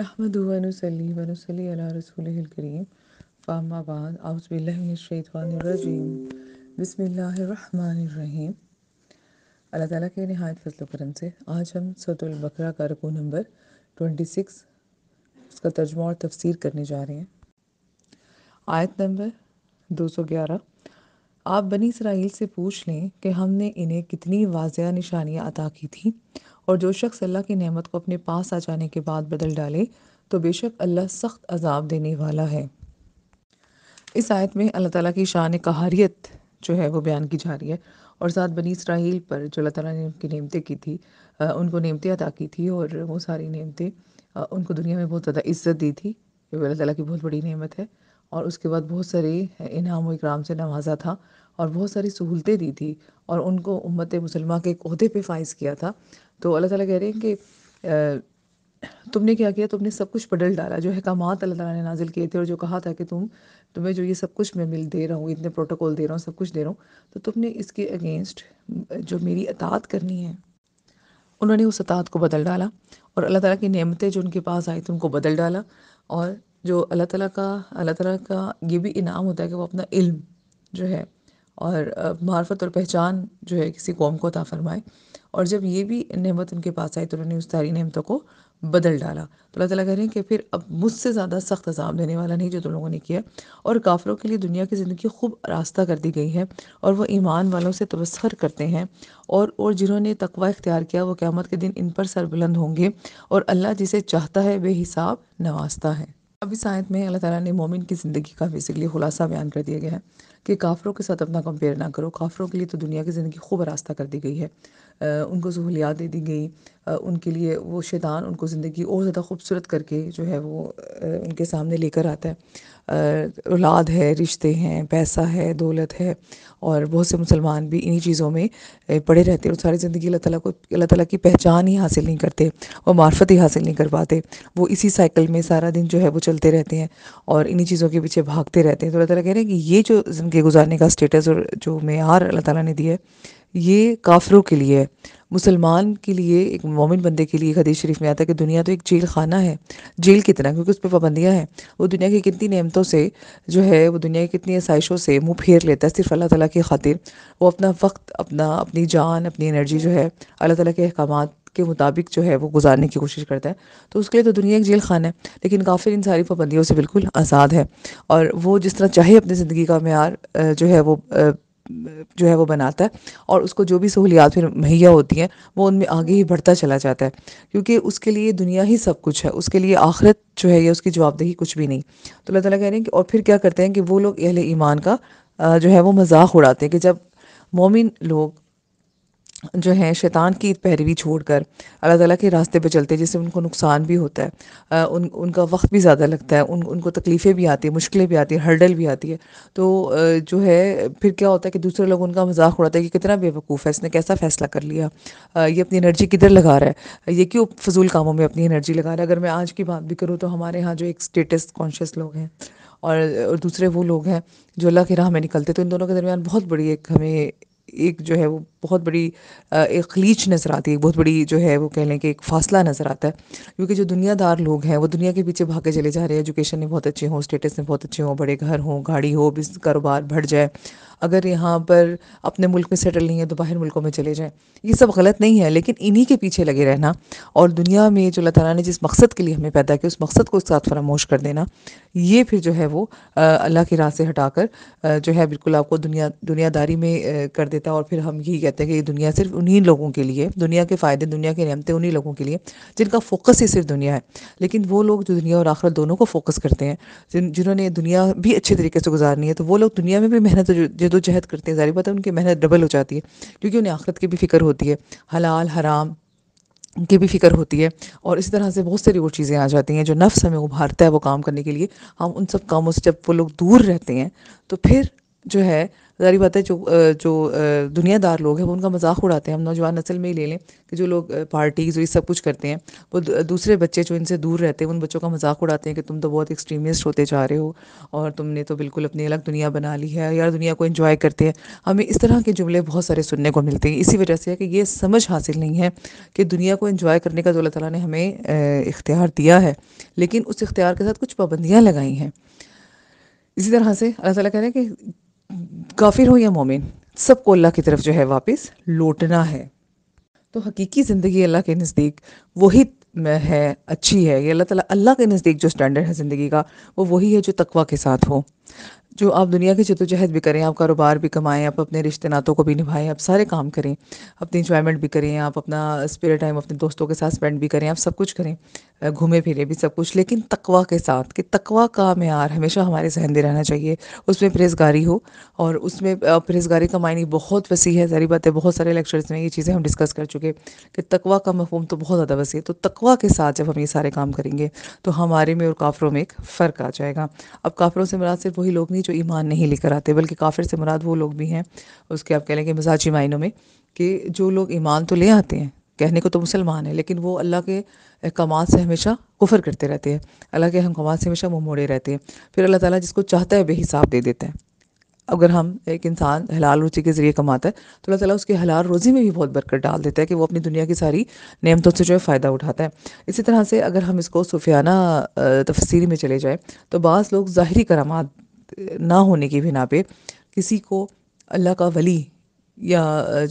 नहमदली वनसली अला रसूल के नहायत फजल करम से आज हम सतुल बकरा का रकू नंबर 26 उसका तर्जमा और तफसर करने जा रहे हैं आयत नंबर ग्यारह आप बनी इसराइल से पूछ लें कि हमने इन्हें कितनी वाजिया निशानियाँ अदा की थी और जो शख्स अल्लाह की नेमत को अपने पास आ जाने के बाद बदल डाले तो बेशक अल्लाह सख्त अजाब देने वाला है इस आयत में अल्लाह ताला की शान कहारियत जो है वो बयान की जा रही है और साथ बनी इसराइल पर जो अल्लाह ताला ने उनकी नेमतें की थी उनको नेमतें अदा की थी और वो सारी नेमतें उनको दुनिया में बहुत ज़्यादा इज्जत दी थी ये अल्लाह ताला की बहुत बड़ी नेमत है और उसके बाद बहुत सारे इनाम इकराम से नवाजा था और बहुत सारी सहूलतें दी थी और उनको उम्मत मुसलमा के एक अहदे पे फाइज किया था तो अल्लाह ताला कह रहे हैं कि तुमने क्या किया तुमने सब कुछ बदल डाला जो अहकामात अल्लाह ताला ने नाजिल किए थे और जो कहा था कि तुम तुम्हें जो ये सब कुछ मैं मिल दे रहा हूँ इतने प्रोटोकॉल दे रहा हूँ सब कुछ दे रहा हूँ तो तुमने इसके अगेंस्ट जो मेरी अतात करनी है उन्होंने उस अतात को बदल डाला और अल्लाह ताला की नेमतें जो उनके पास आई थी उनको बदल डाला और जो अल्लाह ताला का अल्लाह ताला का ये भी इनाम होता है कि वो अपना इल्म जो है और मार्फत और पहचान जो है किसी कौम को अता फरमाए और जब ये भी नहमत उनके पास आई तो उन्होंने उस सारी नहमतों को बदल डाला तो अल्लाह ताला कह रहे हैं कि फिर अब मुझसे ज़्यादा सख्त अजाब देने वाला नहीं जो तुम लोगों ने किया और काफ़िलों के लिए दुनिया की ज़िंदगी खूब रास्ता कर दी गई है और वह ईमान वालों से तबसर करते हैं और और जिन्होंने तकवा इख्तियार किया वो क़्यामत के दिन इन पर सरबुलंद होंगे और अल्लाह जिसे चाहता है बेहिसाब नवाजता है अभी शायद में अल्लाह ताला ने मोमिन की ज़िंदगी का बेसिकली खुलासा बयान कर दिया गया है कि काफ़रों के साथ अपना कंपेयर ना करो काफ़रों के लिए तो दुनिया की ज़िंदगी खूब रास्ता कर दी गई है उनको सहूलियात दे दी गई उनके लिए वो शैतान उनको ज़िंदगी और ज़्यादा खूबसूरत करके जो है वो उनके सामने लेकर आता है औलाद है रिश्ते हैं पैसा है दौलत है और बहुत से मुसलमान भी इन्हीं चीज़ों में पड़े रहते हैं और सारी ज़िंदगी अल्लाह ताला को अल्लाह ताला की पहचान ही हासिल नहीं करते और मार्फत ही हासिल नहीं कर पाते वो इसी साइकिल में सारा दिन जो है वो चलते रहते हैं और इन्हीं चीज़ों के पीछे भागते रहते हैं तो अल्लाह ताला कह रहे हैं कि ये जो के गुजारने का स्टेटस और जो मैार अल्लाह ताला ने दिया है ये काफरों के लिए है मुसलमान के लिए एक मोमिन बंदे के लिए हदीस शरीफ में आता है कि दुनिया तो एक जेल खाना है जेल की तरह क्योंकि उस पर पाबंदियाँ हैं वो दुनिया की कितनी नियमतों से जो है वो दुनिया की कितनी आसाइशों से मुँह फेर लेता है सिर्फ अल्लाह ताला की खातिर वो अपना वक्त अपना अपनी जान अपनी एनर्जी जो है अल्लाह ताला के अहकाम के मुताबिक जो है वो गुजारने की कोशिश करता है तो उसके लिए तो दुनिया एक जेल खाना है लेकिन काफिर इन सारी पाबंदियों से बिल्कुल आज़ाद है और वो जिस तरह चाहे अपनी ज़िंदगी का मैार जो है वो जो है वो बनाता है और उसको जो भी सहूलियात फिर मुहैया होती हैं वो उनमें आगे ही बढ़ता चला जाता है क्योंकि उसके लिए दुनिया ही सब कुछ है उसके लिए आखिरत जो है या उसकी जवाबदेही कुछ भी नहीं तो अल्लाह ताला कह रहे हैं कि और फिर क्या करते हैं कि वो लोग अहल ईमान का जो है वो मजाक उड़ाते हैं कि जब मोमिन लोग जो है शैतान की पैरवी छोड़कर अल्लाह ताला के रास्ते पे चलते हैं जिससे उनको नुकसान भी होता है उन उनका वक्त भी ज़्यादा लगता है उन उनको तकलीफ़ें भी आती है मुश्किलें भी आती हैं हर्डल भी आती है तो जो है फिर क्या होता है कि दूसरे लोग उनका मजाक उड़ाते हैं कि कितना बेवकूफ़ है इसने कैसा फ़ैसला कर लिया ये अपनी एनर्जी किधर लगा रहा है ये क्यों फजूल कामों में अपनी एनर्जी लगा रहा है अगर मैं आज की बात भी करूँ तो हमारे यहाँ जो एक स्टेटस कॉन्शियस लोग हैं और, और दूसरे वो लोग हैं जो अल्लाह की राह में निकलते तो इन दोनों के दरमियान बहुत बड़ी एक हमें एक जो है वो बहुत बड़ी एक खलीच नज़र आती है बहुत बड़ी जो है वो कह लें कि एक फासला नज़र आता है क्योंकि जो दुनियादार लोग हैं वो दुनिया के पीछे भागे चले जा रहे हैं एजुकेशन में बहुत अच्छे हों स्टेटस में बहुत अच्छे हों बड़े घर हों गाड़ी हो बिज कारोबार बढ़ जाए अगर यहाँ पर अपने मुल्क में सेटल नहीं है तो बाहर मुल्कों में चले जाएँ ये सब गलत नहीं है लेकिन इन्हीं के पीछे लगे रहना और दुनिया में जो अल्लाह तला ने जिस मकसद के लिए हमें पैदा किया उस मकसद को साथ फरामोश कर देना ये फिर जो है वो अल्लाह की राह से हटाकर जो है बिल्कुल आपको दुनिया दुनियादारी में कर देता है और फिर हम यही कहते कहते हैं कि ये दुनिया सिर्फ उन्हीं लोगों के लिए दुनिया के फ़ायदे दुनिया की नियमतें उन्हीं लोगों के लिए जिनका फोकस ही सिर्फ दुनिया है लेकिन वो लोग जो दुनिया और आखिरत दोनों को फोकस करते हैं जिन जिन्होंने दुनिया भी अच्छे तरीके से गुजारनी है तो वो लोग दुनिया में भी मेहनत जदोजहद करते हैं ज़ाहिर बात है उनकी मेहनत डबल हो जाती है क्योंकि उन्हें आखिरत की भी फिक्र होती है हलाल हराम की भी फिक्र होती है और इसी तरह से बहुत सारी वो चीज़ें आ जाती हैं जो नफ्स हमें उभारता है वो काम करने के लिए हम उन सब कामों से जब वो लोग दूर रहते हैं तो फिर जो है ज़ारी बात है जो जो दुनियादार लोग हैं वो उनका मजाक उड़ाते हैं हम नौजवान नस्ल में ही ले लें कि जो लोग पार्टीज़ ये सब कुछ करते हैं वो दूसरे बच्चे जो इनसे दूर रहते हैं उन बच्चों का मजाक उड़ाते हैं कि तुम तो बहुत एक्सट्रीमिस्ट होते जा रहे हो और तुमने तो बिल्कुल अपनी अलग दुनिया बना ली है यार दुनिया को इन्जॉय करते हैं हमें इस तरह के जुमले बहुत सारे सुनने को मिलते हैं इसी वजह से है कि ये समझ हासिल नहीं है कि दुनिया को इन्जॉय करने का जो तो अल्लाह ताला ने हमें इख्तियार दिया है लेकिन उस इख्तियार के साथ कुछ पाबंदियाँ लगाई हैं इसी तरह से अल्लाह ताला कह रहे हैं कि काफिर हो या मोमिन सबको अल्लाह की तरफ जो है वापस लौटना है तो हकीकी ज़िंदगी अल्लाह के नज़दीक वही है अच्छी है ये अल्लाह ताला अल्लाह के नज़दीक जो स्टैंडर्ड है ज़िंदगी का वो वही है जो तकवा के साथ हो जो आप दुनिया की जदोजहद भी करें आप कारोबार भी कमाएं आप अपने रिश्ते नातों को भी निभाएं आप सारे काम करें अपनी इंजॉयमेंट भी करें आप अपना स्पेयर टाइम अपने दोस्तों के साथ स्पेंड भी करें आप सब कुछ करें घूमे फिरें भी सब कुछ लेकिन तकवा के साथ कि तकवा का मैार हमेशा हमारे जहन में रहना चाहिए उसमें परहेजगारी हो और उसमें परहेजगारी का मायने बहुत वसी है सारी बातें बहुत सारे लेक्चर्स में ये चीज़ें हम डिस्कस कर चुके कि तकवा का मफहम तो बहुत ज़्यादा वसी है तो तकवा के साथ जब हम ये सारे काम करेंगे तो हमारे में और काफरों में एक फ़र्क आ जाएगा अब काफरों से मरा सिर्फ वही लोग नहीं हैं जो ईमान नहीं लेकर आते बल्कि काफिर से मुराद वो लोग भी हैं उसके आप कह लेंगे मिजाजी मायनों में कि जो लोग ईमान तो ले आते हैं कहने को तो मुसलमान है लेकिन वो अल्लाह के अहकाम से हमेशा कुफर करते रहते हैं अल्लाह के अहकाम से हमेशा मुँह मोड़े रहते हैं फिर अल्लाह ताला जिसको चाहता है बेहिसाब दे देते हैं अगर हम एक इंसान हलाल रोज़ी के ज़रिए कमाता है तो अल्लाह ताला उसके हलाल रोज़ी में भी बहुत बरकत डाल देता है कि वो अपनी दुनिया की सारी नेमतों से जो है फ़ायदा उठाता है इसी तरह से अगर हम इसको सूफियाना तफसीरी में चले जाएँ तो बास लोग ज़ाहरी करामात ना होने की बिना पे किसी को अल्लाह का वली या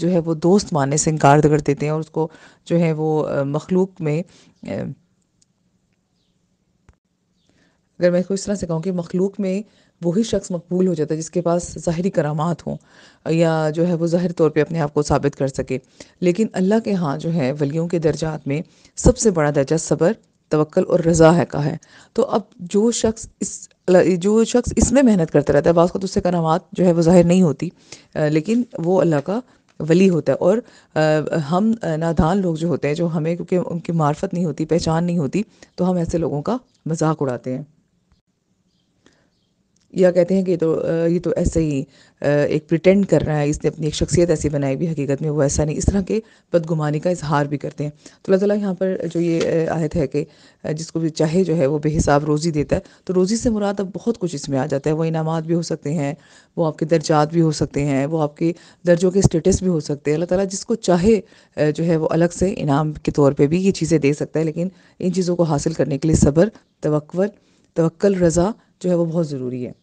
जो है वो दोस्त मानने से इनकार कर देते हैं और उसको जो है वो मखलूक में अगर मैं इस तरह से कहूँ कि मखलूक में वही शख्स मकबूल हो जाता है जिसके पास ज़ाहरी करामात हों या जो है वो ज़ाहिर तौर पे अपने आप को साबित कर सके लेकिन अल्लाह के यहाँ जो है वलियों के दर्जात में सबसे बड़ा दर्जा सब्र तवक्ल और रज़ा है का है तो अब जो शख्स इस जो शख्स इसमें मेहनत करता रहता है बाज़ खुद उससे करामात जो है वो ज़ाहिर नहीं होती लेकिन वो अल्लाह का वली होता है और हम नादान लोग जो होते हैं जो हमें क्योंकि उनकी मार्फत नहीं होती पहचान नहीं होती तो हम ऐसे लोगों का मजाक उड़ाते हैं या कहते हैं कि तो ये तो ऐसे ही एक प्रिटेंड कर रहा है इसने अपनी एक शख्सियत ऐसी बनाई भी हकीकत में वो ऐसा नहीं इस तरह के बदगुमानी का इजहार भी करते हैं तो अल्लाह ताला यहाँ पर जो ये आयत है कि जिसको भी चाहे जो है वो बेहिसाब रोज़ी देता है तो रोज़ी से मुराद अब बहुत कुछ इसमें आ जाता है वो इनामत भी हो सकते हैं वो आपके दर्जात भी हो सकते हैं वो आपके दर्जों के स्टेटस भी हो सकते हैं अल्लाह ताला जिसको चाहे जो है वो अलग से इनाम के तौर पर भी ये चीज़ें दे सकता है लेकिन इन चीज़ों को हासिल करने के लिए सब्र तवक्ल तवक्ल रज़ा जो है वो बहुत ज़रूरी है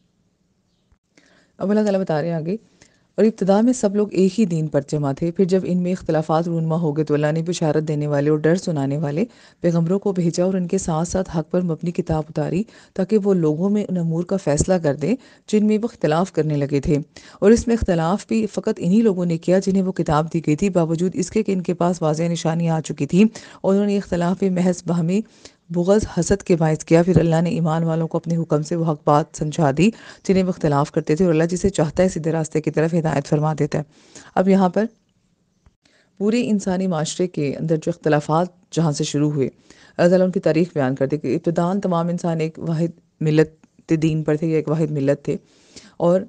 अब अल्लाह ताला बता रहे हैं आगे और इब्तदा में सब लोग एक ही दीन पर जमा थे फिर जब इनमें इख्तलाफात रूनमा हो गए तो अल्लाह ने बिशारत देने वाले और डर सुनाने वाले पैगम्बरों को भेजा और उनके साथ साथ हक पर मबनी किताब उतारी ताकि वो लोगों में उन अमूर का फ़ैसला कर दें जिनमें वो इख्तलाफ करने लगे थे और इसमें इख्तलाफ भी फ़कत इन्हीं लोगों ने किया जिन्हें वो किताब दी गई थी बावजूद इसके कि इनके पास वाज निशानी आ चुकी थी और उन्होंने इख्तलाफ महज बहमी बुगज़ हसद के बायस किया फिर अल्लाह ने ईमान वालों को अपने हुक्म से वो हक बात समझा दी जिन्हें वो अख्तिलाफ़ करते थे और अल्लाह जिसे चाहता है सीधे रास्ते की तरफ हिदायत फरमा देता है अब यहाँ पर पूरे इंसानी माशरे के अंदर जो अख्तलाफात जहाँ से शुरू हुए अल्लाह उनकी तारीख बयान कर दी कि इब्तदान तमाम इंसान एक वाद मिलत दीन पर थे या एक वाद मिलत थे और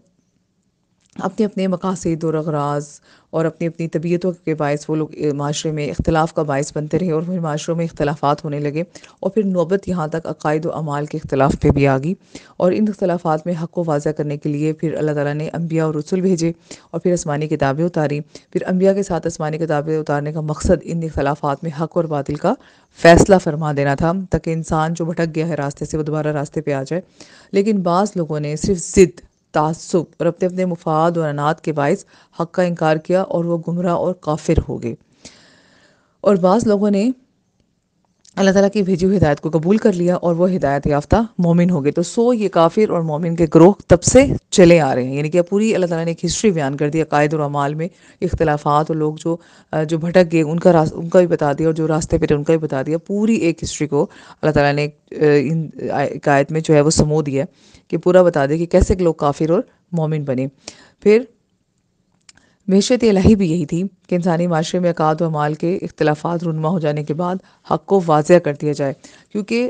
अपने अपने मकासद और अगराज और अपनी अपनी तबीयतों के बायस वो लोग माशरे में इख्तलाफ का बायस बनते रहे और फिर माशरों में इख्तलाफात होने लगे और फिर नौबत यहाँ तक अकायद व अमाल के अख्तलाफ पे भी आ गई और इन अख्तलाफात में हक़ को वाजा करने के लिए फिर अल्लाह ताला ने अम्बिया और रसुल भेजे और फिर आसमानी किताबें उतारी फिर अम्बिया के साथ आसमानी किताबें उतारने का मकसद इन अख्तलाफा में हक़ और बातिल का फ़ैसला फरमा देना था ताकि इंसान जो भटक गया है रास्ते से वो दोबारा रास्ते पर आ जाए लेकिन बाज़ लोगों ने सिर्फ ज़िद्द तसब और अपने अपने मुफाद और अनात के बायस हक़ का इनकार किया और वह गुमराह और काफिर हो गए और बाज़ लोगों ने अल्लाह ताला की भेजी हुई हिदायत को कबूल कर लिया और वह हिदायत याफ्ता मोमिन हो गए तो सो ये काफिर और मोमिन के ग्रोह तब से चले आ रहे हैं यानी कि पूरी अल्लाह ताला ने एक हिस्ट्री बयान कर दी अकायद और अमाल में इख्तलाफात और लोग जो जो भटक गए उनका उनका भी बता दिया और जो रास्ते पर उनका भी बता दिया पूरी एक हिस्ट्री को अल्लाह तला ने इन अकायद में जो है वो समो दिया कि पूरा बता दे कि कैसे लोग काफिर और मोमिन बने फिर मैशत इलाही भी यही थी कि इंसानी माशरे में अकाद व माल के इख्तलाफात रुनमा हो जाने के बाद हक़ को वाजिया कर दिया जाए क्योंकि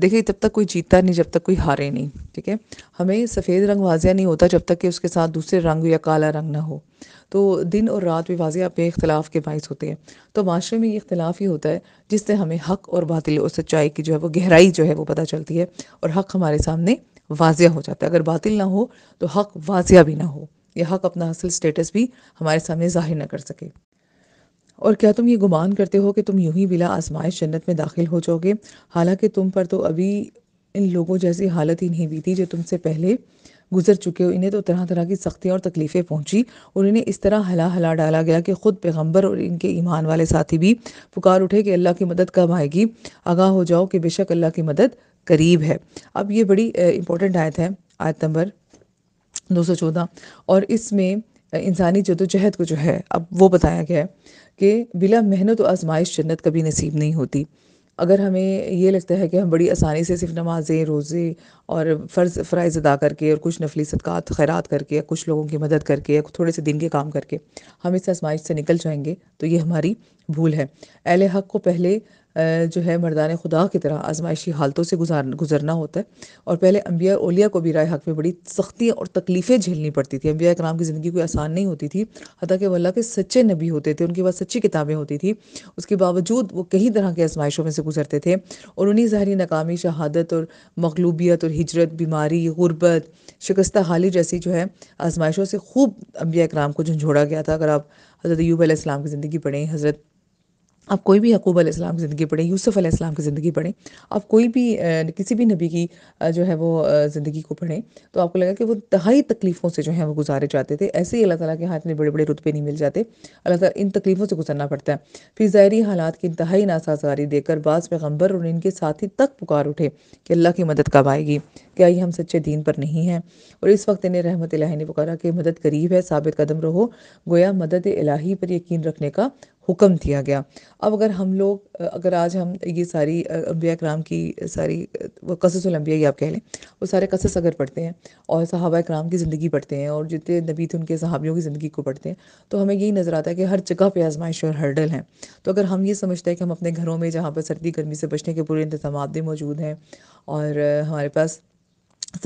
देखिए तब तक कोई जीतता नहीं जब तक कोई हारे नहीं ठीक है हमें सफ़ेद रंग वाजिया नहीं होता जब तक कि उसके साथ दूसरे रंग या काला रंग ना हो तो दिन और रात भी वाजिया अपने इख्तलाफ के बायस होते हैं तो माशरे में ये इख्तलाफ ही होता है जिससे हमें हक़ और बातिल और सच्चाई की जो है वो गहराई जो है वो पता चलती है और हक़ हमारे सामने वाजिया हो जाता है अगर बातिल ना हो तो हक वाजिया भी ना हो यह हक अपना असल स्टेटस भी हमारे सामने जाहिर ना कर सके और क्या तुम ये गुमान करते हो कि तुम यूं ही बिला आजमाइश जन्नत में दाखिल हो जाओगे हालांकि तुम पर तो अभी इन लोगों जैसी हालत ही नहीं बीती जो तुमसे पहले गुजर चुके हो इन्हें तो तरह तरह की सख्तियाँ और तकलीफ़ें पहुँची और इन्हें इस तरह हला हला डाला गया कि ख़ुद पैगम्बर और इनके ईमान वाले साथी भी पुकार उठे कि अल्लाह की मदद कब आएगी आगाह हो जाओ कि बेशक अल्लाह की मदद करीब है अब ये बड़ी इंपॉर्टेंट आयत है आयत नंबर दो सौ चौदह और इसमें इंसानी जदोजहद को जो है अब वो बताया गया है कि बिला मेहनत तो आजमाइश जन्नत कभी नसीब नहीं होती अगर हमें ये लगता है कि हम बड़ी आसानी से सिर्फ नमाज़ें रोज़े और फ़र्ज़ फ़राइज़ अदा करके और कुछ नफली सदक़ात खैरात करके कुछ लोगों की मदद करके थोड़े से दिन के काम करके हम इस आजमाइश से निकल जाएंगे तो ये हमारी भूल है अहल हक़ को पहले जो है मर्दान खुदा की तरह आजमाइशी हालतों से गुजार गुजरना होता है और पहले अम्बिया ओलिया को भी राय हक में बड़ी सख्ती और तकलीफ़ें झेलनी पड़ती थी अम्बिया कराम की ज़िंदगी कोई आसान नहीं होती थी हत्या कि वल्ला के सच्चे नबी होते थे उनके पास सच्ची किताबें होती थी उसके बावजूद वो कई तरह के आजमाइशों में से गुजरते थे और उन्हीं ज़ाहरी नाकामी शहादत और मकलूबियत और हिजरत बीमारी गुरबत शिकस्त हाली जैसी जो है आजमाइशों से खूब अम्बिया कराम को झंझोड़ा गया था अगर आप हज़रत यूब की ज़िंदगी पढ़ें हज़रत आप कोई भी यकूब अलैहिस्सलाम की ज़िंदगी पढ़ें यूसुफ़ अलैहिस्सलाम की ज़िंदगी पढ़ें आप कोई भी किसी भी नबी की जो है वो ज़िंदगी को पढ़ें तो आपको लगा कि वो दहाई तकलीफ़ों से जो है वो गुजारे जाते थे ऐसे ही अल्लाह ताला के हाथ में बड़े बड़े रुतबे नहीं मिल जाते अल्लाह ताला इन तकलीफ़ों से गुजरना पड़ता है फिर ज़ाहरी हालात की इंतहाई नासाजारी देकर बाज़ पैगम्बर और इनके साथी तक पुकार उठे कि अल्लाह की मदद कब आएगी क्या ये हम सच्चे दीन पर नहीं हैं और इस वक्त इन्हें रहमत इलाही ने पुकारा कि मदद करीब है साबित कदम रहो गोया मदद इलाही पर यकीन रखने का हुक्म दिया गया अब अगर हम लोग अगर आज हम ये सारी अम्बिया कराम की सारी वो लम्बिया ही आप कह लें वो सारे कसस अगर पढ़ते हैं और सहाबा कराम की ज़िंदगी पढ़ते हैं और जितने नबी थे उनके सहाबियों की ज़िंदगी को पढ़ते हैं तो हमें यही नज़र आता है कि हर जगह पर आजमाइश और हर्डल हैं तो अगर हम ये समझते हैं कि हम अपने घरों में जहाँ पर सर्दी गर्मी से बचने के पूरे इंतजाम भी मौजूद हैं और हमारे पास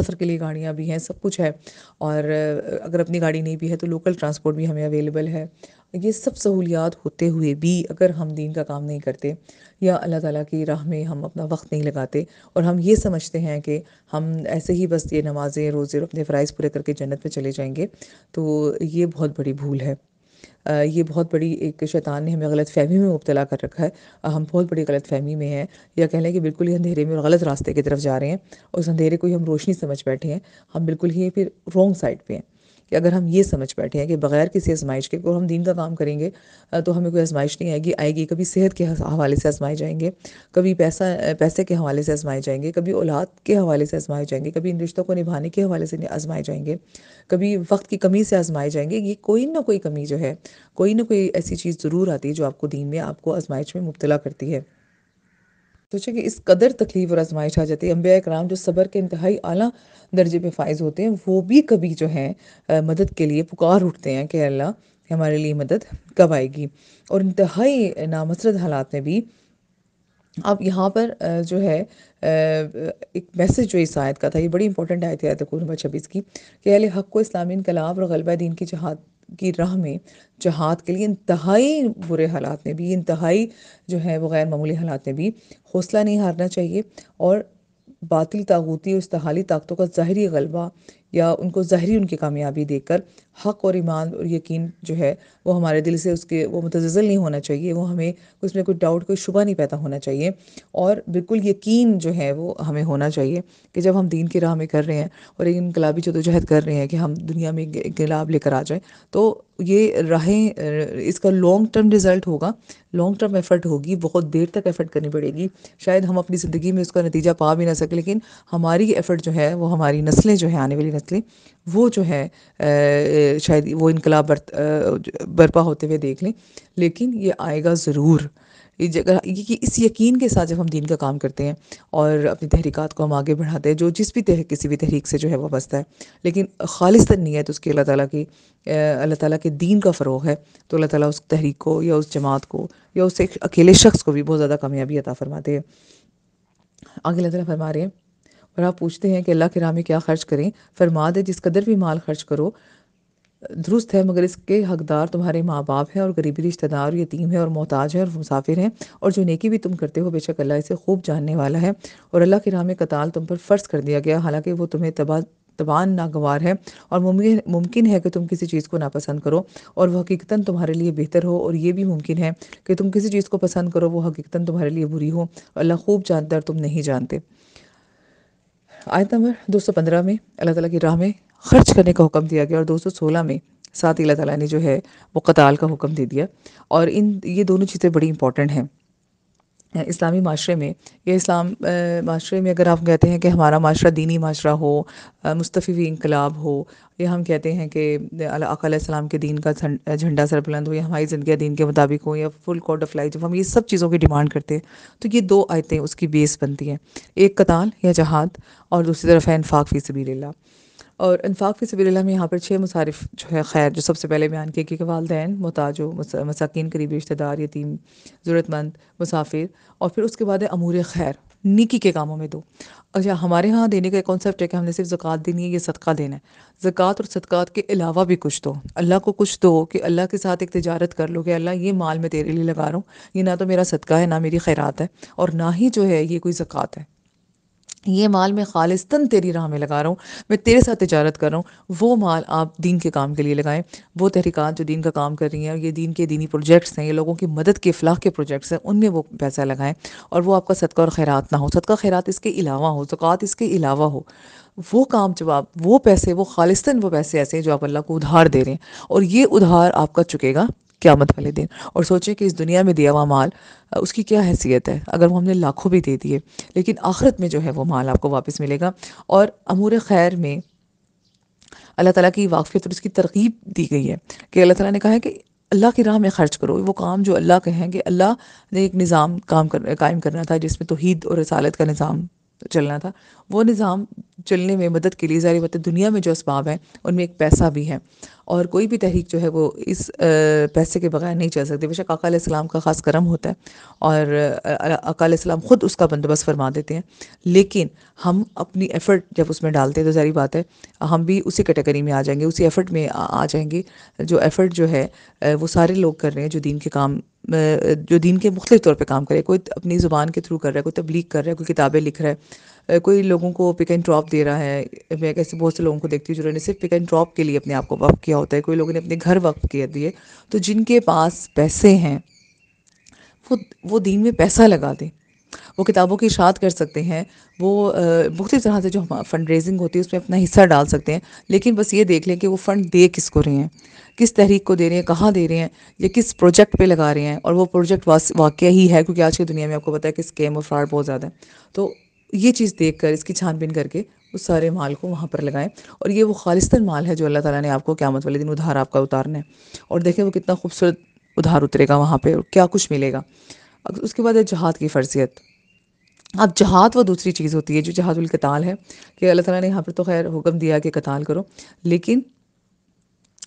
सफ़र के लिए गाड़ियाँ भी हैं सब कुछ है और अगर अपनी गाड़ी नहीं भी है तो लोकल ट्रांसपोर्ट भी हमें अवेलेबल है ये सब सहूलियात होते हुए भी अगर हम दीन का काम नहीं करते या अल्लाह ताला की राह में हम अपना वक्त नहीं लगाते और हम ये समझते हैं कि हम ऐसे ही बस ये नमाज़ें रोज़े अपने फ़राइज़ पूरे करके जन्नत पे चले जाएंगे तो ये बहुत बड़ी भूल है ये बहुत बड़ी एक शैतान ने हमें गलत फहमी में मुबतला कर रखा है हम बहुत बड़ी गलत फहमी में हैं या कह लें कि बिल्कुल ही अंधेरे में और गलत रास्ते की तरफ जा रहे हैं उस अंधेरे को ही हम रोशनी समझ बैठे हैं हम बिल्कुल ही फिर रॉन्ग साइड पे हैं कि अगर हम ये समझ बैठे हैं कि बगैर किसी आजमाइश के और हम दीन का काम करेंगे तो हमें कोई आजमाइश नहीं आएगी आएगी कभी सेहत के हवाले से आजमाए जाएंगे कभी पैसा पैसे के हवाले से आजमाए जाएंगे कभी औलाद के हवाले से आजमाए जाएंगे कभी इन रिश्तों को निभाने के हवाले से आजमाए जाएंगे कभी वक्त की कमी से आजमाए जाएंगे ये कोई ना कोई कमी जो है कोई ना कोई ऐसी चीज़ ज़रूर आती है जो आपको दीन में आपको आजमाइश में मुबतला करती है सोचे कि इस कदर तकलीफ और आजमाइश आ जाती है अम्बिया कराम जो सबर के इंतहाई अला दर्जे पे फायज होते हैं वो भी कभी जो है मदद के लिए पुकार उठते हैं कि अल्लाह हमारे लिए मदद कब आएगी और इंतहाई नामसरत हालात में भी अब यहाँ पर जो है एक मैसेज जो इस आयत का था ये बड़ी इंपॉर्टेंट आयत है नंबर छब्बीस की कि अल हक को इस्लामी इनकलाब और गलबा दीन की जहाद की राह में जहाद के लिए इंतहाई बुरे हालात में भी इंतहाई जो है वो गैर मामूली हालात में भी हौसला नहीं हारना चाहिए और बातिल तागूती और इस्तेहाली ताकतों का ज़ाहरी गलबा या उनको ज़ाहरी उनकी कामयाबी देकर हक और ईमान और यकीन जो है वो हमारे दिल से उसके वो मुतजल नहीं होना चाहिए वो हमें उसमें कोई डाउट कोई शुबा नहीं पैदा होना चाहिए और बिल्कुल यकीन जो है वो हमें होना चाहिए कि जब हम दीन की राह में कर रहे हैं और एक इनकलाबी जदोजहद कर रहे हैं कि हम दुनिया में इनकलाब लेकर आ जाएँ तो ये राहें इसका लॉन्ग टर्म रिज़ल्ट होगा लॉन्ग टर्म एफ़र्ट होगी बहुत देर तक एफ़र्ट करनी पड़ेगी शायद हम अपनी ज़िंदगी में उसका नतीजा पा भी ना सकें लेकिन हमारी एफ़र्ट जो है वो हमारी नस्लें जो है आने वाली डेफिनेटली वो जो है शायद वो इनकलाब बर, बर्पा होते हुए देख लें लेकिन ये आएगा ज़रूर ये कि इस यकीन के साथ जब हम दीन का काम करते हैं और अपनी तहरीक़ात को हम आगे बढ़ाते हैं जो जिस भी तह किसी भी तहरीक से जो है वाबस्ता है लेकिन खालिस नीयत तो उसकी अल्लाह ताला की अल्लाह ताला के दीन का फ़रोग है तो अल्लाह ताला उस तहरीक को या उस जमात को या उस एक अकेले शख्स को भी बहुत ज़्यादा कामयाबी अता फरमाते हैं आगे अल्लाह ताला फरमा रहे हैं और आप पूछते हैं कि अल्लाह के राह में क्या खर्च करें फरमा दे जिस कदर भी माल खर्च करो दुरुस्त है मगर इसके हकदार तुम्हारे माँ बाप हैं और गरीबी रिश्तेदार यतीम है और मोहताज है और मुसाफिर हैं और जो नेकी भी तुम करते हो बेशक अल्लाह इसे खूब जानने वाला है और अल्लाह के राह में कताल तुम पर फ़र्ज कर दिया गया हालांकि वो तुम्हें तबाह तबान नागवार है और मुमकिन मुमकिन है कि तुम किसी चीज़ को नापसंद करो और वह हकीकता तुम्हारे लिए बेहतर हो और ये भी मुमकिन है कि तुम किसी चीज़ को पसंद करो वो हकीकता तुम्हारे लिए बुरी हो अल्लाह खूब जानता और तुम नहीं जानते आयत नंबर 215 में अल्लाह ताला की राह में खर्च करने का हुक्म दिया गया और 216 में साथ ही अल्लाह ताला ने जो है वो कताल का हुक्म दे दिया और इन ये दोनों चीज़ें बड़ी इंपॉर्टेंट हैं इस्लामी माशरे में या इस्लाम माशरे में अगर आप कहते हैं कि हमारा माशरा दीनी माशरा हो मुस्तफ़ी इनकलाब हो या हम कहते हैं कि अकाम के दीन का झंडा सरबुलंद हो या हमारी ज़िंदगी दीन के मुताबिक हो या फुल कोड ऑफ लाइफ जब हम ये सब चीज़ों की डिमांड करते हैं तो ये दो आयतें उसकी बेस बनती हैं एक कताल या जहाद और दूसरी तरफ है इनफाक फ़ी सबी और इन्फाक़ फ़ी में यहाँ पर छः मुसारफ जो है खैर जो सबसे पहले बयान किए क्योंकि वालदेन मोताजो मसाकिन करीबी रिश्तेदार यतीम ज़रूरतमंद मुसाफिर और फिर उसके बाद है अमूर खैर निकी के कामों में दो अच्छा हमारे यहाँ देने का एक कॉन्सेप्ट है कि हमने सिर्फ ज़क़़त देनी है ये सदका देना है ज़क़ात और सदक़ात के अलावा भी कुछ दो अल्लाह को कुछ दो कि अल्लाह के साथ एक तजारत कर लो कि अल्लाह ये माल मैं तेरे लिए लगा रहा हूँ ये ना तो मेरा सदका है ना मेरी खैरात है और ना ही जो है ये कोई ज़क़ात है ये माल मैं खालिस्तन तेरी राह में लगा रहा हूँ मैं तेरे साथ तजारत कर रहा हूँ वो माल आप दीन के काम के लिए लगाएं वो तहरीकात जो दीन का काम कर रही हैं और ये दीन के दीनी प्रोजेक्ट्स हैं ये लोगों की मदद के फलाह के प्रोजेक्ट्स हैं उनमें वो पैसा लगाएं और वो आपका सदका और खैरात ना हो सदका खैरात इसके अलावा हो ज़क़़त इसके अलावा हो वो काम जब आप वो पैसे वो खालिस्तन वो पैसे ऐसे हैं जो आप अल्लाह को उधार दे रहे हैं और ये उधार आपका चुकेगा क़्यामत वाले दिन और सोचें कि इस दुनिया में दिया हुआ माल उसकी क्या हैसियत है अगर वो हमने लाखों भी दे दिए लेकिन आखिरत में जो है वो माल आपको वापस मिलेगा और अमूर खैर में अल्लाह ताला की वाकफियत और उसकी तरकीब दी गई है कि अल्लाह ताला ने कहा है कि अल्लाह की राह में ख़र्च करो वो काम जो अल्लाह के हैं कि अल्लाह ने एक निज़ाम काम कर कायम करना था जिसमें तोहद और रसालत का निज़ाम चलना था वो निज़ाम चलने में मदद के लिए ज़ाहिर बात है दुनिया में जो इसबाब हैं उनमें एक पैसा भी है और कोई भी तहरीक जो है वो इस पैसे के बगैर नहीं चल सकती बेशक इस्लाम का ख़ास करम होता है और इस्लाम ख़ुद उसका बंदोबस्त फरमा देते हैं लेकिन हम अपनी एफ़र्ट जब उसमें डालते हैं तो ज़ाहिर बात है हम भी उसी कैटेगरी में आ जाएंगे उसी एफ़र्ट में आ जाएंगे जो एफ़र्ट जो है वो सारे लोग कर रहे हैं जो दीन के काम जो दीन के मुख्तलिफ तौर पर काम करे कोई अपनी ज़ुबान के थ्रू कर रहा है कोई तबलीग कर रहा है कोई किताबें लिख रहा है कोई लोगों को पिक एंड ड्रॉप दे रहा है मैं कैसे बहुत से लोगों को देखती हूँ जिन्होंने सिर्फ पिक एंड ड्रॉप के लिए अपने आप को वक्फ किया होता है कोई लोगों ने अपने घर वक्फ किया दिए तो जिनके पास पैसे हैं वो वो दीन में पैसा लगा दें वो किताबों की इशात कर सकते हैं वो मुख्तु तरह से जो फंड रेजिंग होती है उसमें अपना हिस्सा डाल सकते हैं लेकिन बस ये देख लें कि वो फ़ंड दे किस को रहे हैं किस तहरीक को दे रहे हैं कहाँ दे रहे हैं या किस प्रोजेक्ट पे लगा रहे हैं और वो प्रोजेक्ट वाक्य ही है क्योंकि आज की दुनिया में आपको पता है कि स्कैम और फ्रॉड बहुत ज़्यादा है तो ये चीज़ देख कर इसकी छानबीन करके उस सारे माल को वहाँ पर लगाएं और ये वो खालिस्तर माल है जो अल्लाह ताला ने आपको क्यामत वाले दिन उधार आपका उतारना है और देखें वो कितना खूबसूरत उधार उतरेगा वहाँ पर क्या कुछ मिलेगा उसके बाद है जहाद की फर्जियत अब जहाद वो दूसरी चीज़ होती है जो जहाज़ुल कताल है कि अल्लाह ताला ने यहाँ पर तो खैर हुक्म दिया कि कताल करो लेकिन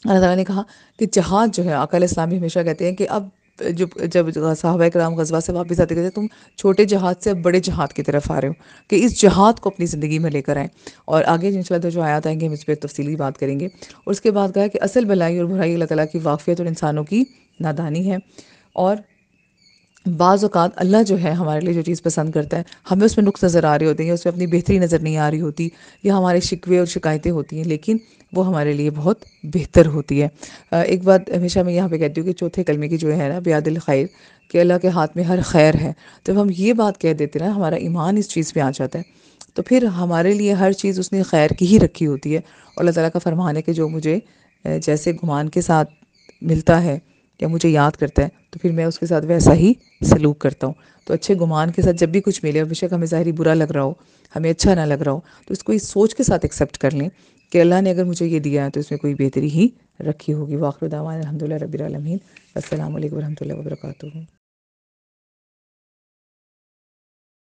अल्लाह ताला ने कहा कि जहाद जो है अकाल भी हमेशा कहते हैं कि अब जो जब साहब कराम गजबा से वापस आते कहते तुम छोटे जहाज से अब बड़े जहाज की तरफ आ रहे हो कि इस जहाज को अपनी ज़िंदगी में लेकर आएँ और आगे इंशाल्लाह तो जो आयात आएंगे हम इस पर तफसली बात करेंगे और उसके बाद कहा कि असल भलाई और बुराई अल्लाह ताली की वाकफियत और इंसानों की नादानी है और बाज़ात अल्लाह जो है हमारे लिए जो चीज़ पसंद करता है हमें उसमें नुक्स नज़र आ रहे होते हैं उसमें अपनी बेहतरी नज़र नहीं आ रही होती या हमारे शिकवे और शिकायतें होती हैं लेकिन वो हमारे लिए बहुत बेहतर होती है एक बात हमेशा मैं यहाँ पे कहती हूँ कि चौथे कलमे की जो है ना ब्यादिल खैर कि अल्लाह के हाथ में हर खैर है तो जब हम ये बात कह देते ना हमारा ईमान इस चीज़ पर आ जाता है तो फिर हमारे लिए हर चीज़ उसने खैर की ही रखी होती है और अल्लाह तला का फरमान है कि जो मुझे जैसे घुमान के साथ मिलता है या मुझे याद करता है तो फिर मैं उसके साथ वैसा ही सलूक करता हूँ तो अच्छे गुमान के साथ जब भी कुछ मिले और बेशक हमें ज़ाहरी बुरा लग रहा हो हमें अच्छा ना लग रहा हो तो इसको इस सोच के साथ एक्सेप्ट कर लें कि अल्लाह ने अगर मुझे ये दिया है तो इसमें कोई बेहतरी ही रखी होगी वाखरुदावान अलहमदिल्ला रबी असल वरहमल वर्का